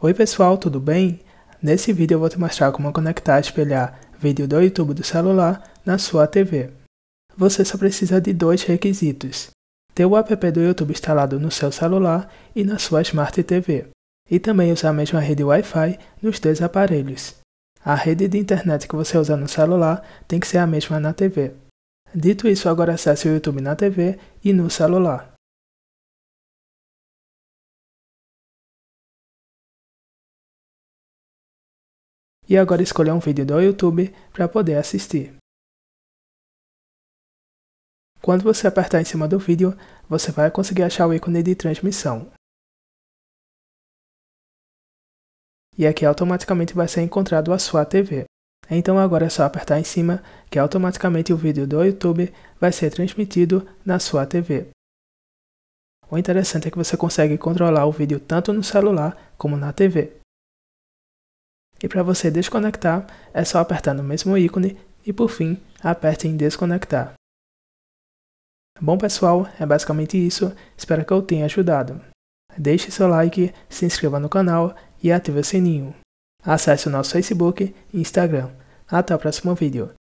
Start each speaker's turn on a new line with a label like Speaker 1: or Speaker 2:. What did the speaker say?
Speaker 1: Oi pessoal, tudo bem? Nesse vídeo eu vou te mostrar como conectar a espelhar vídeo do YouTube do celular na sua TV. Você só precisa de dois requisitos. Ter o app do YouTube instalado no seu celular e na sua Smart TV. E também usar a mesma rede Wi-Fi nos dois aparelhos. A rede de internet que você usa no celular tem que ser a mesma na TV. Dito isso, agora acesse o YouTube na
Speaker 2: TV
Speaker 3: e no celular. e agora escolher um vídeo do YouTube para poder assistir. Quando você apertar
Speaker 2: em cima do vídeo, você vai conseguir achar o ícone de transmissão.
Speaker 1: E aqui automaticamente vai ser encontrado a sua TV. Então agora é só apertar em cima que automaticamente o vídeo do YouTube vai ser transmitido na sua TV. O interessante é que você consegue controlar o vídeo tanto no celular como na TV. E para você desconectar, é só apertar no mesmo ícone e por fim, aperte em desconectar. Bom pessoal, é basicamente isso, espero que eu tenha ajudado. Deixe seu like, se inscreva no canal e ative o sininho. Acesse o nosso Facebook e Instagram.
Speaker 2: Até o próximo vídeo.